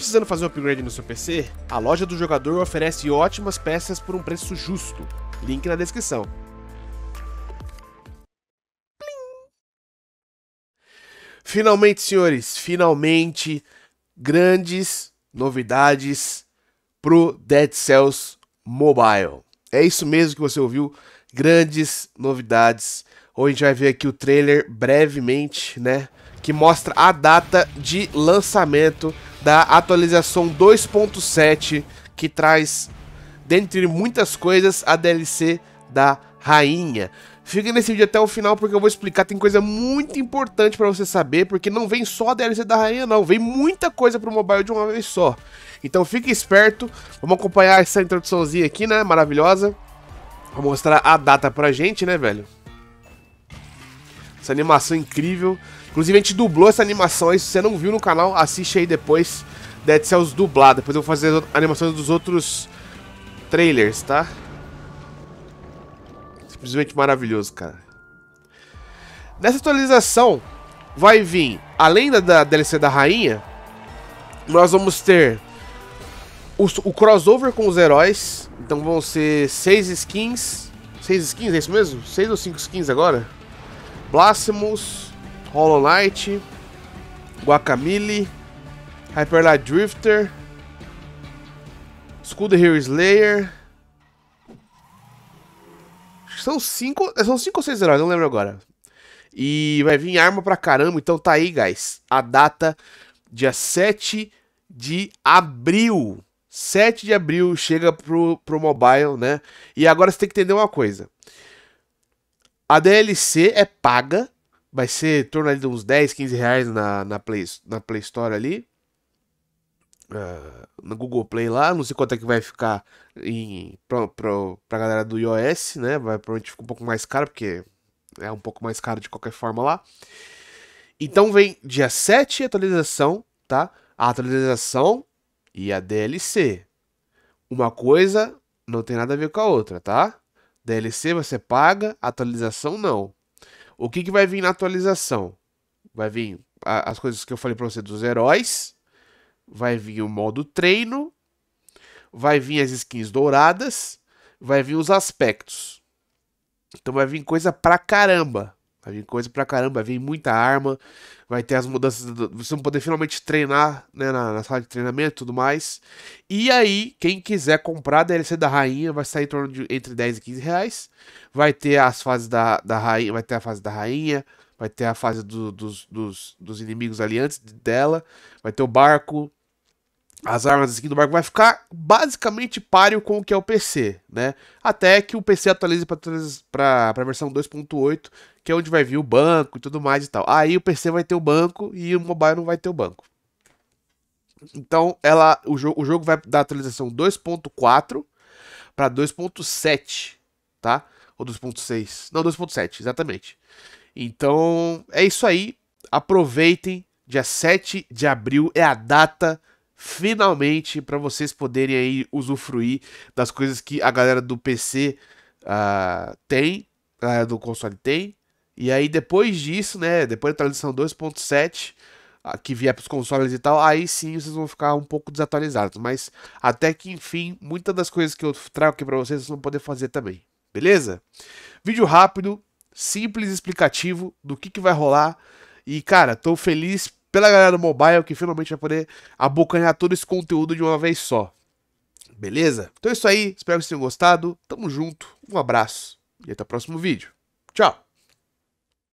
precisando fazer um upgrade no seu PC? A loja do jogador oferece ótimas peças por um preço justo. Link na descrição. Finalmente, senhores, finalmente grandes novidades pro Dead Cells Mobile. É isso mesmo que você ouviu, grandes novidades. Hoje a gente vai ver aqui o trailer brevemente, né? que mostra a data de lançamento da atualização 2.7, que traz, dentre muitas coisas, a DLC da Rainha. Fica nesse vídeo até o final porque eu vou explicar, tem coisa muito importante para você saber, porque não vem só a DLC da Rainha não, vem muita coisa pro mobile de uma vez só. Então fique esperto, vamos acompanhar essa introduçãozinha aqui, né, maravilhosa. Vou mostrar a data pra gente, né, velho. Essa animação incrível. Inclusive, a gente dublou essa animação aí. Se você não viu no canal, assiste aí depois. Dead Cells dublados, Depois eu vou fazer as animações dos outros trailers, tá? Simplesmente maravilhoso, cara. Nessa atualização, vai vir, além da, da DLC da Rainha, nós vamos ter o, o, crossover com os heróis. Então vão ser seis skins. Seis skins, é isso mesmo? Seis ou cinco skins agora? Blasphemous, Hollow Knight, Guacamole, Hyperlight Drifter, School Hero Slayer. São cinco, é, são cinco ou seis heróis, não lembro agora. E vai vir arma pra caramba, então tá aí, guys. A data, dia 7 de abril. 7 de abril chega pro, pro mobile, né? E agora você tem que entender uma coisa. A DLC é paga, vai ser em torno de uns 10, 15 reais na, na, Play, na Play Store ali. Uh, ah, na Google Play lá, não sei quanto é que vai ficar em, pra, pra, pra galera do iOS, né? Vai provavelmente ficar um pouco mais caro, porque é um pouco mais caro de qualquer forma lá. Então vem dia 7 atualização, tá? A atualização e a DLC. Uma coisa não tem nada a ver com a outra, tá? DLC você paga, atualização não. O que, que vai vir na atualização? Vai vir a, as coisas que eu falei pra você dos heróis, vai vir o modo treino, vai vir as skins douradas, vai vir os aspectos. Então vai vir coisa pra caramba. Vai vir coisa pra caramba, vai vir muita arma, vai ter as mudanças, vocês vão poder finalmente treinar né, na, na, sala de treinamento e tudo mais. E aí, quem quiser comprar a DLC da rainha, vai sair em torno de entre 10 e 15 reais. Vai ter as fases da, da rainha, vai ter a fase da rainha, vai ter a fase do, dos, dos, dos inimigos aliantes dela, vai ter o barco, as armas aqui do barco vai ficar basicamente páreo com o que é o PC, né? Até que o PC atualize para a versão 2.8, que é onde vai vir o banco e tudo mais e tal. Aí o PC vai ter o banco e o mobile não vai ter o banco. Então, ela, o, jo o jogo vai dar atualização 2.4 para 2.7, tá? Ou 2.6. Não, 2.7, exatamente. Então, é isso aí. Aproveitem. Dia 7 de abril é a data finalmente para vocês poderem aí usufruir das coisas que a galera do PC uh, ah, tem, a galera do console tem. E aí depois disso, né, depois da transição 2.7, ah, que vier para os consoles e tal, aí sim vocês vão ficar um pouco desatualizados, mas até que enfim, muitas das coisas que eu trago aqui para vocês, vocês vão poder fazer também. Beleza? Vídeo rápido, simples explicativo do que, que vai rolar. E cara, tô feliz pela galera do mobile que finalmente vai poder abocanhar todo esse conteúdo de uma vez só. Beleza? Então é isso aí, espero que vocês tenham gostado. Tamo junto, um abraço e até o próximo vídeo. Tchau!